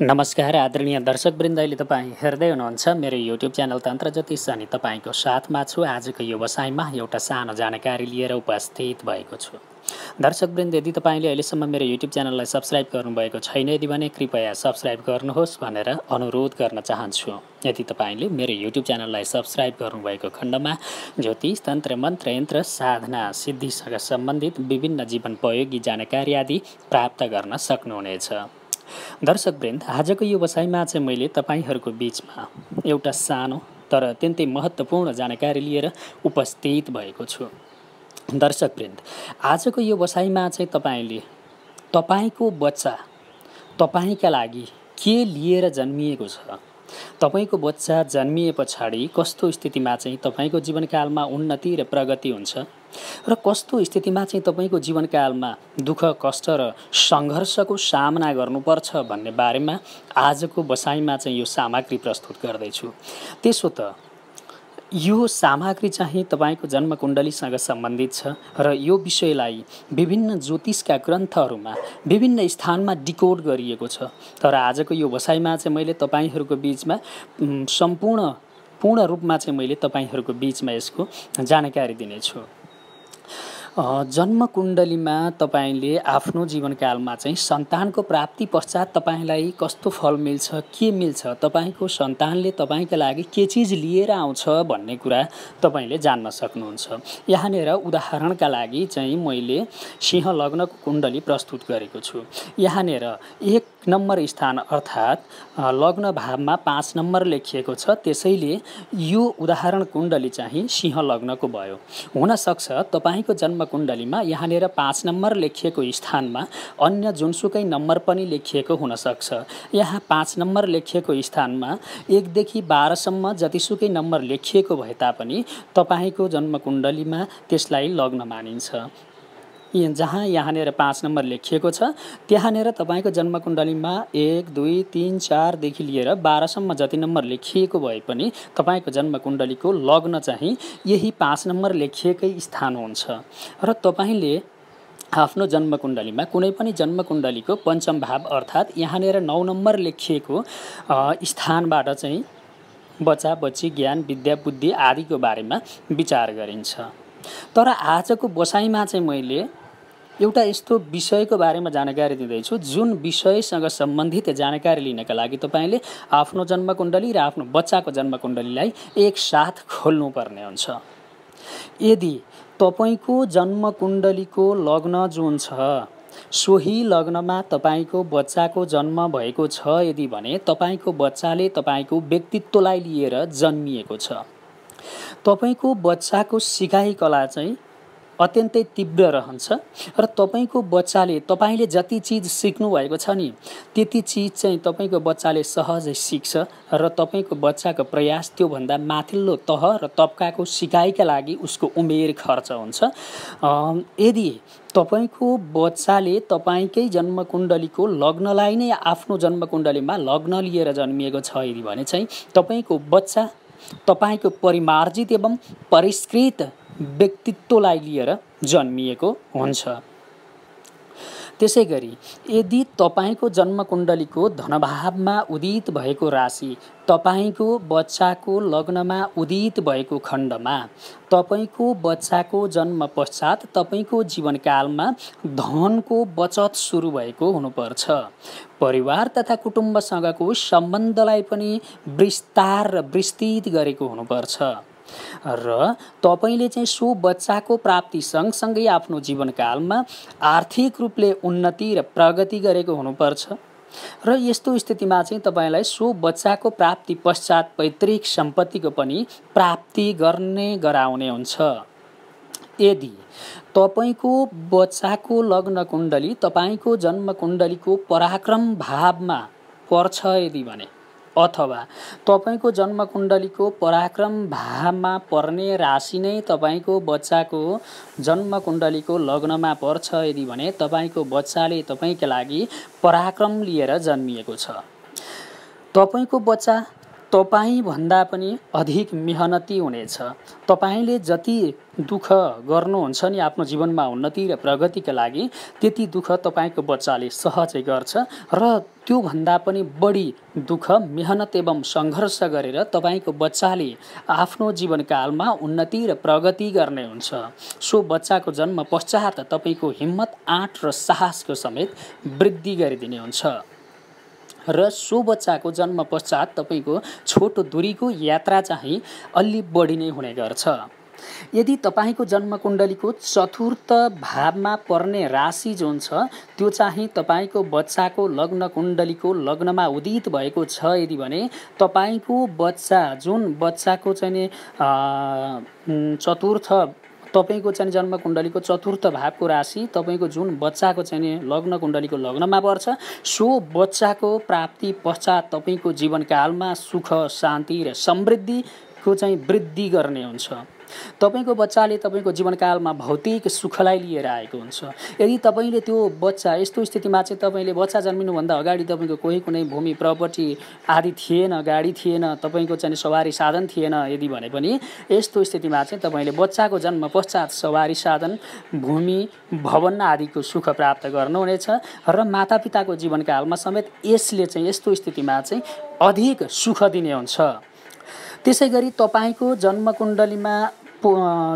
नमस्कार आदरणीय दर्शकवृन्द अहिले तपाईँ हेर्दै हुनुहुन्छ मेरो युट्युब च्यानल तन्त्र ज्योतिष अनि तपाईँको साथमा छु आजको व्यवसायमा एउटा सानो जानकारी लिएर उपस्थित भएको छु दर्शकवृन्द यदि तपाईँले अहिलेसम्म मेरो युट्युब च्यानललाई सब्सक्राइब गर्नुभएको छैन यदि भने कृपया सब्सक्राइब गर्नुहोस् भनेर अनुरोध गर्न चाहन्छु यदि तपाईँले मेरो युट्युब च्यानललाई सब्सक्राइब गर्नुभएको खण्डमा ज्योतिष तन्त्र मन्त्र यन्त्र साधना सिद्धिसँग सम्बन्धित विभिन्न जीवन उपयोगी जानकारी आदि प्राप्त गर्न सक्नुहुनेछ दर्शकवृन्द आजको यो वसाइमा चाहिँ मैले तपाईँहरूको बिचमा एउटा सानो तर अत्यन्तै महत्त्वपूर्ण जानकारी लिएर उपस्थित भएको छु दर्शकवृन्द आजको यो वसाइमा चाहिँ तपाईँले तपाईँको बच्चा तपाईँका लागि के लिएर जन्मिएको छ तपाईँको बच्चा जन्मिए पछाडि कस्तो स्थितिमा चाहिँ तपाईँको जीवनकालमा उन्नति र प्रगति हुन्छ र कस्तो स्थितिमा चाहिँ तपाईँको जीवनकालमा दुःख कष्ट र सङ्घर्षको सामना गर्नुपर्छ भन्ने बारेमा आजको बसाइमा चाहिँ यो सामग्री प्रस्तुत गर्दैछु त्यसो त यो सामग्री चाहिँ तपाईँको जन्मकुण्डलीसँग सम्बन्धित छ र यो विषयलाई विभिन्न ज्योतिषका ग्रन्थहरूमा विभिन्न स्थानमा डिकोड गरिएको छ तर आजको यो भसाइमा चाहिँ मैले तपाईँहरूको बिचमा सम्पूर्ण पूर्ण रूपमा चाहिँ मैले तपाईँहरूको बिचमा यसको जानकारी दिनेछु जन्मकुण्डलीमा तपाईँले आफ्नो जीवनकालमा चाहिँ सन्तानको प्राप्ति पश्चात तपाईँलाई कस्तो फल मिल्छ के मिल्छ तपाईँको सन्तानले तपाईँका लागि के चिज लिएर आउँछ भन्ने कुरा तपाईँले जान्न सक्नुहुन्छ यहाँनिर उदाहरणका लागि चाहिँ मैले सिंह लग्नको कुण्डली प्रस्तुत गरेको छु यहाँनिर एक नम्बर स्थान अर्थात् लग्न भावमा पाँच नम्बर लेखिएको छ त्यसैले यो उदाहरण कुण्डली चाहिँ सिंह लग्नको भयो हुनसक्छ तपाईँको जन्म कुण्डलीमा यहाँनिर पाँच नम्बर लेखिएको स्थानमा अन्य जुनसुकै नम्बर पनि लेखिएको हुनसक्छ यहाँ पाँच नम्बर लेखिएको स्थानमा एकदेखि बाह्रसम्म जतिसुकै नम्बर लेखिएको भए तापनि तपाईँको जन्म कुण्डलीमा त्यसलाई लग्न मानिन्छ जहाँ यहाँनिर पाँच नम्बर लेखिएको छ त्यहाँनिर तपाईँको जन्मकुण्डलीमा एक दुई तिन चारदेखि लिएर बाह्रसम्म जति नम्बर लेखिएको भए पनि तपाईँको जन्मकुण्डलीको लग्न चाहिँ यही पाँच नम्बर लेखिएकै स्थान हुन्छ र तपाईँले आफ्नो जन्मकुण्डलीमा कुनै पनि जन्मकुण्डलीको पञ्चम भाव अर्थात् यहाँनिर नौ नम्बर लेखिएको स्थानबाट चाहिँ बच्चा बच्ची ज्ञान विद्या बुद्धि आदिको बारेमा विचार गरिन्छ तर आजको बसाइमा चाहिँ मैले एउटा यस्तो विषयको बारेमा जानकारी दिँदैछु जुन विषयसँग सम्बन्धित जानकारी लिनका लागि तपाईँले आफ्नो जन्मकुण्डली र आफ्नो बच्चाको जन्मकुण्डलीलाई एकसाथ खोल्नुपर्ने हुन्छ यदि तपाईँको जन्मकुण्डलीको लग्न जुन छ सोही लग्नमा तपाईँको बच्चाको जन्म भएको छ यदि भने तपाईँको बच्चाले तपाईँको व्यक्तित्वलाई लिएर जन्मिएको छ तपाईँको बच्चाको सिकाइ कला चाहिँ अत्यन्तै तीव्र रहन्छ र तपाईँको बच्चाले तपाईँले जति चिज भएको छ नि त्यति चिज चाहिँ तपाईँको बच्चाले सहजै सिक्छ र तपाईँको बच्चाको प्रयास त्योभन्दा माथिल्लो तह र तब्काको सिकाइका लागि उसको उमेर खर्च हुन्छ यदि तपाईँको बच्चाले तपाईँकै जन्मकुण्डलीको लग्नलाई नै आफ्नो जन्मकुण्डलीमा लग्न लिएर जन्मिएको छ यदि भने चाहिँ तपाईँको बच्चा तपाईँको परिमार्जित एवं परिष्कृत व्यक्तित्वलाई लिएर जन्मिएको हुन्छ त्यसै गरी यदि तपाईँको जन्मकुण्डलीको धनभावमा उदित भएको राशि तपाईँको बच्चाको लग्नमा उदित भएको खण्डमा तपाईँको बच्चाको जन्म पश्चात तपाईँको जीवनकालमा धनको बचत सुरु भएको हुनुपर्छ परिवार तथा कुटुम्बसँगको सम्बन्धलाई पनि विस्तार र विस्तृत गरेको हुनुपर्छ र तपाईँले चाहिँ सो बच्चाको प्राप्ति सँगसँगै आफ्नो जीवनकालमा आर्थिक रूपले उन्नति र प्रगति गरेको हुनुपर्छ र यस्तो स्थितिमा चाहिँ तपाईँलाई सो बच्चाको प्राप्ति पश्चात पैतृक सम्पत्तिको पनि प्राप्ति गर्ने गराउने हुन्छ यदि तपाईँको बच्चाको लग्न कुण्डली तपाईँको जन्म कुण्डलीको पराक्रम भावमा पर्छ यदि भने अथवा तपाईँको जन्मकुण्डलीको पराक्रम भावमा पर्ने राशि नै तपाईँको बच्चाको जन्मकुण्डलीको लग्नमा पर्छ यदि भने तपाईँको बच्चाले तपाईँका लागि पराक्रम लिएर जन्मिएको छ तपाईँको बच्चा तपाईँभन्दा पनि अधिक मेहनती हुनेछ तपाईँले जति दुःख गर्नुहुन्छ नि आफ्नो जीवनमा उन्नति र प्रगतिका लागि त्यति दुःख तपाईँको बच्चाले सहजै गर्छ र त्योभन्दा पनि बढी दुःख मेहनत एवं सङ्घर्ष गरेर तपाईँको बच्चाले आफ्नो जीवनकालमा उन्नति र प्रगति गर्ने हुन्छ सो बच्चाको जन्म पश्चात तपाईँको हिम्मत आँट र साहसको समेत वृद्धि गरिदिने हुन्छ र सो बच्चाको जन्म पश्चात तपाईँको छोटो दुरीको यात्रा चाहिँ अलि बढी नै हुने गर्छ यदि तपाईँको जन्मकुण्डलीको चतुर्थ भावमा पर्ने राशि जुन छ त्यो चाहिँ तपाईँको बच्चाको लग्न कुण्डलीको लग्नमा उदित भएको छ यदि भने तपाईँको बच्चा जुन बच्चाको चाहिँ चतुर्थ तपाईँको चाहिँ जन्म कुण्डलीको चतुर्थ भावको राशि तपाईँको जुन बच्चाको चाहिँ लग्न कुण्डलीको लग्नमा पर्छ सो बच्चाको प्राप्ति पश्चात तपाईँको जीवनकालमा सुख शान्ति र समृद्धि को चाहिँ वृद्धि गर्ने हुन्छ तपाईँको बच्चाले तपाईँको जीवनकालमा भौतिक सुखलाई लिएर आएको हुन्छ यदि तपाईँले त्यो बच्चा यस्तो स्थितिमा चाहिँ तपाईँले बच्चा जन्मिनुभन्दा अगाडि तपाईँको कोही कुनै भूमि प्रपर्टी आदि थिएन गाडी थिएन तपाईँको चाहिँ सवारी साधन थिएन यदि भने पनि यस्तो स्थितिमा चाहिँ तपाईँले बच्चाको जन्म पश्चात सवारी साधन भूमि भवन आदिको सुख प्राप्त गर्नुहुनेछ र मातापिताको जीवनकालमा समेत यसले चाहिँ यस्तो स्थितिमा चाहिँ अधिक सुख दिने हुन्छ त्यसै गरी तपाईँको जन्मकुण्डलीमा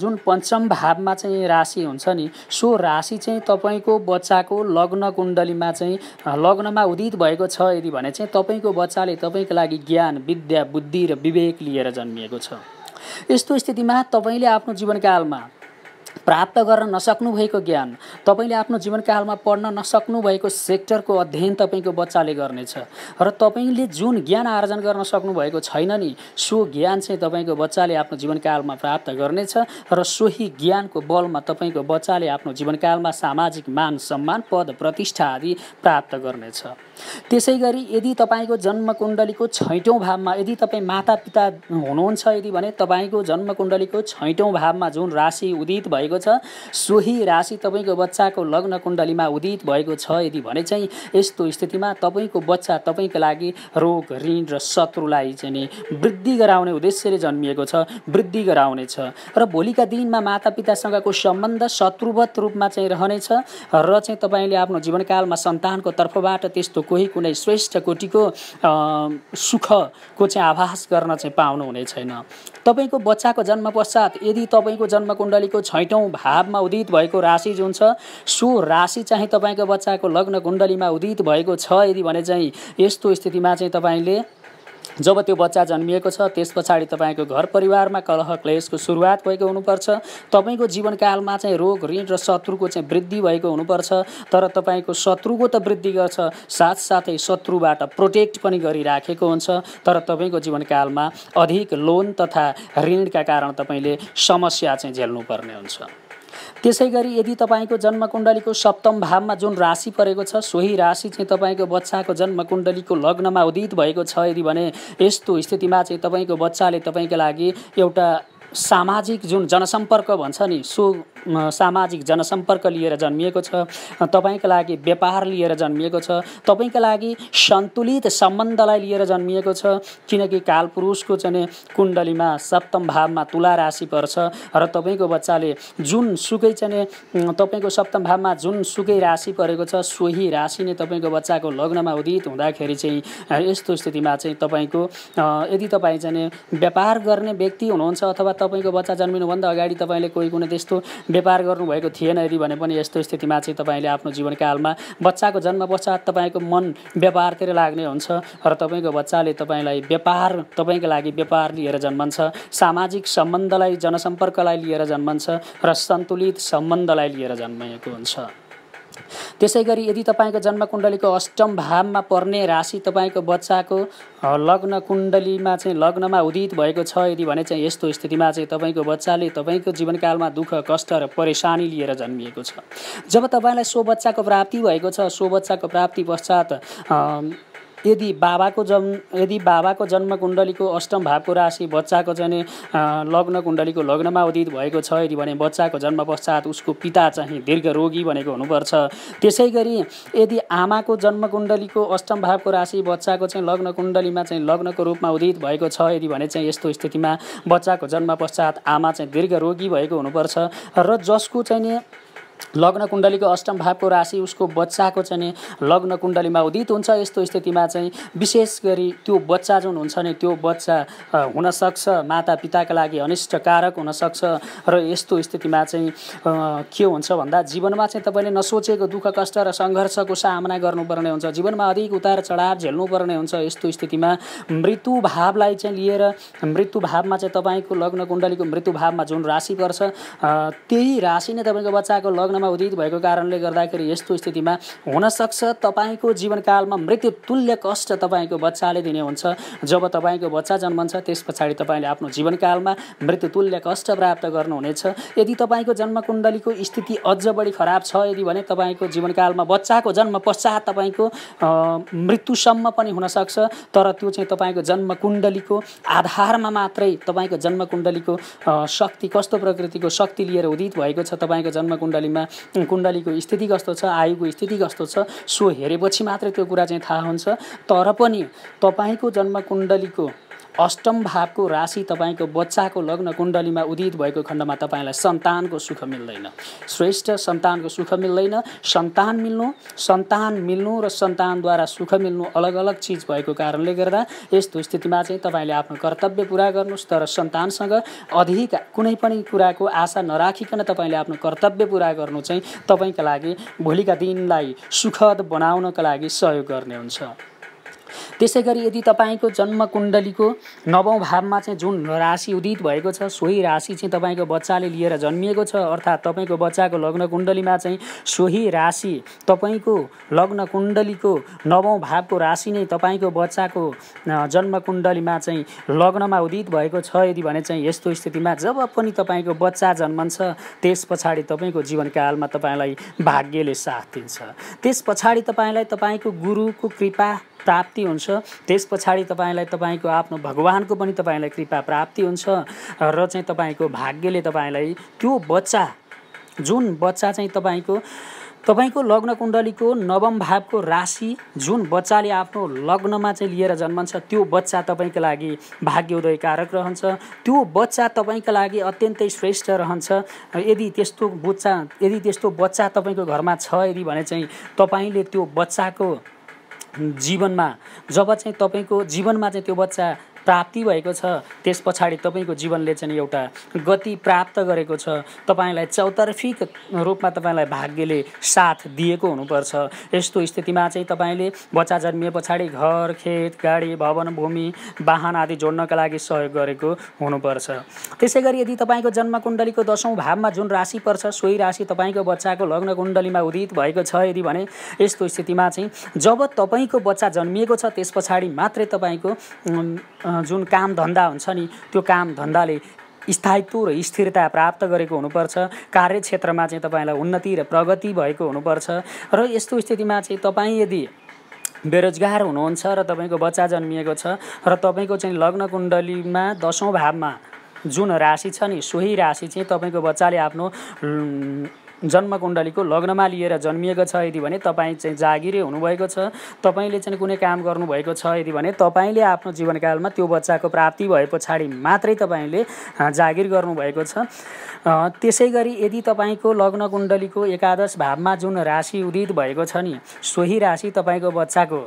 जुन पञ्चम भावमा चाहिँ राशि हुन्छ नि सो राशि चाहिँ तपाईँको बच्चाको लग्न कुण्डलीमा चाहिँ लग्नमा उदित भएको छ यदि भने चाहिँ तपाईँको बच्चाले तपाईँको लागि ज्ञान विद्या बुद्धि र विवेक लिएर जन्मिएको छ यस्तो स्थितिमा तपाईँले आफ्नो जीवनकालमा प्राप्त गर्न नसक्नु भएको ज्ञान तपाईँले आफ्नो जीवनकालमा पढ्न नसक्नु भएको सेक्टरको अध्ययन तपाईँको बच्चाले गर्नेछ र तपाईँले जुन ज्ञान आर्जन गर्न सक्नुभएको छैन नि सो ज्ञान चाहिँ तपाईँको बच्चाले आफ्नो जीवनकालमा प्राप्त गर्नेछ र सोही ज्ञानको बलमा तपाईँको बच्चाले आफ्नो जीवनकालमा सामाजिक मान सम्मान पद प्रतिष्ठा आदि प्राप्त गर्नेछ त्यसै गरी यदि तपाईँको जन्मकुण्डलीको छैटौँ भावमा यदि तपाईँ मातापिता हुनुहुन्छ यदि भने तपाईँको जन्मकुण्डलीको छैटौँ भावमा जुन राशि उदित भएको भएको छ सोही राशि तपाईँको बच्चाको लग्न कुण्डलीमा उदित भएको छ यदि भने चाहिँ यस्तो स्थितिमा तपाईँको बच्चा तपाईँको लागि रोग ऋण र शत्रुलाई चाहिँ नि वृद्धि गराउने उद्देश्यले जन्मिएको छ वृद्धि गराउनेछ र भोलिका दिनमा मातापितासँगको सम्बन्ध शत्रुवत रूपमा चाहिँ रहनेछ र चाहिँ तपाईँले आफ्नो जीवनकालमा सन्तानको तर्फबाट त्यस्तो कोही कुनै श्रेष्ठ कोटिको सुखको चाहिँ आभास गर्न चाहिँ पाउनुहुने छैन तपाईँको बच्चाको जन्म पश्चात यदि तपाईँको जन्मकुण्डलीको छैटौँ नवौँ भावमा उदित भएको राशि जुन छ सो राशि चाहिँ तपाईँको बच्चाको लग्न कुण्डलीमा उदित भएको छ यदि भने चाहिँ यस्तो स्थितिमा चाहिँ तपाईँले जब त्यो बच्चा जन्मिएको छ त्यस पछाडि तपाईँको घर परिवारमा कलह क्लेसको सुरुवात भएको हुनुपर्छ तपाईँको जीवनकालमा चाहिँ रोग ऋण र शत्रुको चाहिँ वृद्धि भएको हुनुपर्छ तर तपाईँको शत्रुको त वृद्धि गर्छ साथसाथै शत्रुबाट प्रोटेक्ट पनि गरिराखेको हुन्छ तर तपाईँको जीवनकालमा अधिक लोन तथा ऋणका कारण तपाईँले समस्या चाहिँ झेल्नुपर्ने हुन्छ त्यसै गरी यदि तपाईँको जन्मकुण्डलीको सप्तम भावमा जुन राशि परेको छ सोही राशि चाहिँ तपाईँको बच्चाको जन्मकुण्डलीको लग्नमा उदित भएको छ यदि भने यस्तो स्थितिमा चाहिँ तपाईँको बच्चाले तपाईँको लागि एउटा सामाजिक जुन जनसम्पर्क भन्छ नि सो सामाजिक जनसम्पर्क लिएर जन्मिएको छ तपाईँको लागि व्यापार लिएर जन्मिएको छ तपाईँको लागि सन्तुलित सम्बन्धलाई लिएर जन्मिएको छ किनकि कालपुरुषको चाहिँ कुण्डलीमा सप्तम भावमा तुला राशि पर्छ र तपाईँको बच्चाले जुन सुकै चाहिँ तपाईँको सप्तम भावमा जुन सुकै राशि परेको छ सोही राशि नै तपाईँको बच्चाको लग्नमा उदित हुँदाखेरि चाहिँ यस्तो स्थितिमा चाहिँ तपाईँको यदि तपाईँ चाहिँ व्यापार गर्ने व्यक्ति हुनुहुन्छ अथवा तपाईँको बच्चा जन्मिनुभन्दा अगाडि तपाईँले कोही कुनै त्यस्तो व्यापार गर्नुभएको थिएन यदि भने पनि यस्तो स्थितिमा चाहिँ तपाईँले आफ्नो जीवनकालमा बच्चाको जन्म पश्चात तपाईँको मन व्यापारतिर लाग्ने हुन्छ र तपाईँको बच्चाले तपाईँलाई व्यापार तपाईँको लागि व्यापार लिएर जन्मन्छ सामाजिक सम्बन्धलाई जनसम्पर्कलाई लिएर जन्मन्छ र सन्तुलित सम्बन्धलाई लिएर जन्मिएको हुन्छ त्यसै गरी यदि तपाईँको जन्मकुण्डलीको अष्टम भावमा पर्ने राशि तपाईँको बच्चाको लग्न कुण्डलीमा चाहिँ लग्नमा उदित भएको छ यदि भने चाहिँ यस्तो स्थितिमा चाहिँ तपाईँको बच्चाले तपाईँको जीवनकालमा दुःख कष्ट र परेसानी लिएर जन्मिएको छ जब तपाईँलाई सो बच्चाको प्राप्ति भएको छ सो बच्चाको प्राप्ति पश्चात यदि बाबाको जन्म यदि बाबाको जन्मकुण्डलीको अष्टम भावको राशि बच्चाको चाहिँ लग्न कुण्डलीको लग्नमा उदित भएको छ यदि भने बच्चाको जन्म पश्चात उसको पिता चाहिँ दीर्घ रोगी भनेको हुनुपर्छ त्यसै गरी यदि आमाको जन्मकुण्डलीको अष्टम भावको राशि बच्चाको चाहिँ लग्न कुण्डलीमा चाहिँ लग्नको रूपमा उदित भएको छ यदि भने चाहिँ यस्तो स्थितिमा बच्चाको जन्म पश्चात आमा चाहिँ दीर्घ रोगी भएको हुनुपर्छ र जसको चाहिँ नि लग्न कुण्डलीको अष्टम भावको राशि उसको बच्चाको चाहिँ लग्न कुण्डलीमा उदित हुन्छ यस्तो स्थितिमा चाहिँ विशेष गरी त्यो बच्चा जुन हुन्छ नि त्यो बच्चा हुनसक्छ माता पिताका लागि अनिष्टकारक हुनसक्छ र यस्तो स्थितिमा चाहिँ के हुन्छ भन्दा जीवनमा चाहिँ तपाईँले नसोचेको दुःख कष्ट र सङ्घर्षको सामना गर्नुपर्ने हुन्छ जीवनमा अधिक उतार चढाव झेल्नुपर्ने हुन्छ यस्तो स्थितिमा मृत्यु भावलाई चाहिँ लिएर मृत्यु भावमा चाहिँ तपाईँको लग्न कुण्डलीको मृत्यु भावमा जुन राशि पर्छ त्यही राशि नै तपाईँको बच्चाको लग्न संलग्नमा उदित भएको कारणले गर्दाखेरि यस्तो स्थितिमा हुनसक्छ तपाईँको जीवनकालमा मृत्यु तुल्य कष्ट तपाईँको बच्चाले दिने हुन्छ जब तपाईँको बच्चा जन्मन्छ त्यस पछाडि तपाईँले आफ्नो जीवनकालमा मृत्यु तुल्य कष्ट प्राप्त गर्नुहुनेछ यदि तपाईँको जन्मकुण्डलीको स्थिति अझ बढी खराब छ यदि भने तपाईँको जीवनकालमा बच्चाको जन्म पश्चात तपाईँको मृत्युसम्म पनि हुनसक्छ तर त्यो चाहिँ तपाईँको जन्मकुण्डलीको आधारमा मात्रै तपाईँको जन्मकुण्डलीको शक्ति कस्तो प्रकृतिको शक्ति लिएर उदित भएको छ तपाईँको जन्मकुण्डलीमा कुण्डलीको स्थिति कस्तो छ आयुको स्थिति कस्तो छ सो हेरेपछि मात्र त्यो कुरा चाहिँ थाहा हुन्छ तर पनि तपाईँको जन्म कुण्डलीको अष्टम भावको राशि तपाईँको बच्चाको लग्न कुण्डलीमा उदित भएको खण्डमा तपाईँलाई सन्तानको सुख मिल्दैन श्रेष्ठ सन्तानको सुख मिल्दैन सन्तान मिल्नु सन्तान मिल्नु र सन्तानद्वारा सुख मिल्नु अलग अलग चिज भएको कारणले गर्दा यस्तो स्थितिमा चाहिँ तपाईँले आफ्नो कर्तव्य पुरा गर्नुहोस् तर सन्तानसँग अधिक कुनै पनि कुराको आशा नराखिकन तपाईँले आफ्नो कर्तव्य पुरा गर्नु चाहिँ तपाईँका लागि भोलिका दिनलाई सुखद बनाउनका लागि सहयोग गर्ने हुन्छ त्यसै गरी यदि तपाईँको जन्म कुण्डलीको नवौँ भावमा चाहिँ जुन राशि उदित भएको छ सोही राशि चाहिँ तपाईँको बच्चाले लिएर जन्मिएको छ अर्थात् तपाईँको बच्चाको लग्न कुण्डलीमा चाहिँ सोही राशि तपाईँको लग्न कुण्डलीको नवौँ भावको राशि नै तपाईँको बच्चाको जन्म कुण्डलीमा चाहिँ लग्नमा उदित भएको छ यदि भने चाहिँ यस्तो स्थितिमा जब पनि तपाईँको बच्चा जन्मन्छ त्यस पछाडि तपाईँको जीवनकालमा तपाईँलाई भाग्यले साथ दिन्छ त्यस पछाडि तपाईँलाई तपाईँको गुरुको कृपा प्राप्ति हुन्छ त्यस पछाडि तपाईँलाई तपाईँको आफ्नो भगवान्को पनि तपाईँलाई कृपा प्राप्ति हुन्छ र चाहिँ तपाईँको भाग्यले तपाईँलाई त्यो बच्चा जुन बच्चा चाहिँ तपाईँको तपाईँको लग्न कुण्डलीको नवम भावको राशि जुन बच्चाले आफ्नो लग्नमा चाहिँ लिएर जन्मन्छ त्यो बच्चा तपाईँको लागि भाग्योदय कारक रहन्छ त्यो बच्चा तपाईँको लागि अत्यन्तै श्रेष्ठ रहन्छ यदि त्यस्तो बच्चा यदि त्यस्तो बच्चा तपाईँको घरमा छ यदि भने चाहिँ तपाईँले त्यो बच्चाको जीवनमा जब चाहिँ तपाईँको जीवनमा चाहिँ त्यो बच्चा प्राप्ति भएको छ त्यस पछाडि तपाईँको जीवनले चाहिँ एउटा गति प्राप्त गरेको छ तपाईँलाई चौतर्फी रूपमा तपाईँलाई भाग्यले साथ दिएको हुनुपर्छ यस्तो स्थितिमा चाहिँ तपाईँले बच्चा जन्मिए पछाडि घर खेत गाडी भवन भूमि वाहन आदि जोड्नका लागि सहयोग गरेको हुनुपर्छ त्यसै गरी यदि तपाईँको जन्मकुण्डलीको दसौँ भावमा जुन राशि पर्छ सोही राशि तपाईँको बच्चाको लग्न कुण्डलीमा उदित भएको छ यदि भने यस्तो स्थितिमा चाहिँ जब तपाईँको बच्चा जन्मिएको छ त्यस पछाडि मात्रै तपाईँको जुन काम धन्दा हुन्छ नि त्यो काम धन्दाले स्थायित्व र स्थिरता प्राप्त गरेको हुनुपर्छ कार्यक्षेत्रमा चाहिँ तपाईँलाई उन्नति र प्रगति भएको हुनुपर्छ र यस्तो स्थितिमा चाहिँ तपाईँ यदि बेरोजगार हुनुहुन्छ र तपाईँको बच्चा जन्मिएको छ र तपाईँको चाहिँ लग्न कुण्डलीमा दसौँ भावमा जुन राशि छ नि सोही राशि चाहिँ तपाईँको बच्चाले आफ्नो जन्मकुण्डलीको लग्नमा लिएर जन्मिएको छ यदि भने तपाईँ चाहिँ जागिरे हुनुभएको छ तपाईँले चाहिँ कुनै काम गर्नुभएको छ यदि भने तपाईँले आफ्नो जीवनकालमा त्यो बच्चाको प्राप्ति भए पछाडि मात्रै तपाईँले जागिर गर्नुभएको छ त्यसै गरी यदि तपाईँको लग्न कुण्डलीको एकादश भावमा जुन राशि उदित भएको छ नि सोही राशि तपाईँको बच्चाको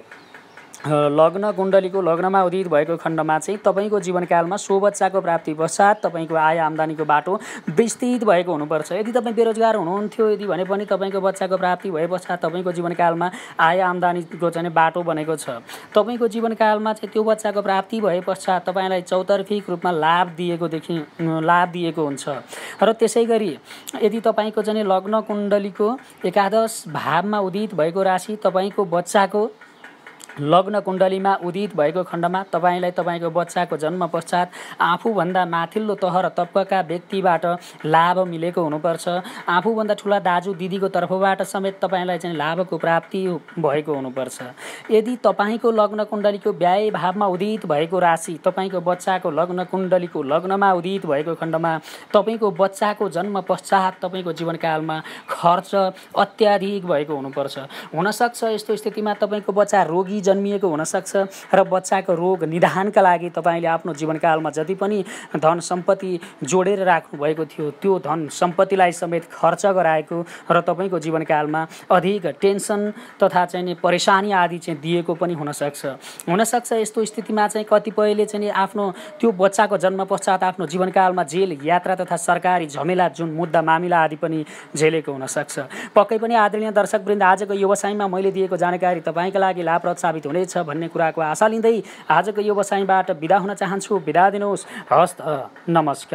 लग्न कुण्डलीको लग्नमा उदित भएको खण्डमा चाहिँ तपाईँको जीवनकालमा सोबच्चाको प्राप्ति पश्चात तपाईँको आय आम्दानीको बाटो विस्तृत भएको हुनुपर्छ यदि तपाईँ बेरोजगार हुनुहुन्थ्यो यदि भने पनि तपाईँको बच्चाको प्राप्ति भए पश्चात तपाईँको जीवनकालमा आय आम्दानीको चाहिँ बाटो बनेको छ तपाईँको जीवनकालमा चाहिँ त्यो बच्चाको प्राप्ति भए पश्चात तपाईँलाई चौतर्फिक रूपमा लाभ दिएको देखि लाभ दिएको हुन्छ र त्यसै गरी यदि तपाईँको चाहिँ लग्न कुण्डलीको एकादश भावमा उदित भएको राशि तपाईँको बच्चाको लग्न कुण्डलीमा उदित भएको खण्डमा तपाईँलाई तपाईँको बच्चाको जन्म पश्चात आफूभन्दा माथिल्लो तह र तपका व्यक्तिबाट लाभ मिलेको हुनुपर्छ आफूभन्दा ठुला दाजु दिदीको तर्फबाट समेत तपाईँलाई चाहिँ लाभको प्राप्ति भएको हुनुपर्छ यदि तपाईँको लग्न कुण्डलीको व्याय भावमा उदित भएको राशि तपाईँको बच्चाको लग्न कुण्डलीको लग्नमा उदित भएको खण्डमा तपाईँको बच्चाको जन्म पश्चात तपाईँको जीवनकालमा खर्च अत्याधिक भएको हुनुपर्छ हुनसक्छ यस्तो स्थितिमा तपाईँको बच्चा रोगी जन्मिएको हुनसक्छ र बच्चाको रोग निदानका लागि तपाईँले आफ्नो जीवनकालमा जति पनि धन सम्पत्ति जोडेर राख्नुभएको थियो त्यो धन सम्पत्तिलाई समेत खर्च गराएको र तपाईँको जीवनकालमा अधिक टेन्सन तथा चाहिँ परेसानी आदि चाहिँ दिएको पनि हुनसक्छ हुनसक्छ यस्तो स्थितिमा चाहिँ कतिपयले चाहिँ आफ्नो त्यो बच्चाको जन्म पश्चात आफ्नो जीवनकालमा जेल यात्रा तथा सरकारी झमेला जुन मुद्दा मामिला आदि पनि झेलेको हुनसक्छ पक्कै पनि आदरणीय दर्शकवृन्द आजको व्यवसायमा मैले दिएको जानकारी तपाईँका लागि लाभप्रद प्रभावित हुनेछ भन्ने कुराको आशा लिँदै आजको यो बसाइबाट बिदा हुन चाहन्छु बिदा दिनुहोस् हस्त नमस्कार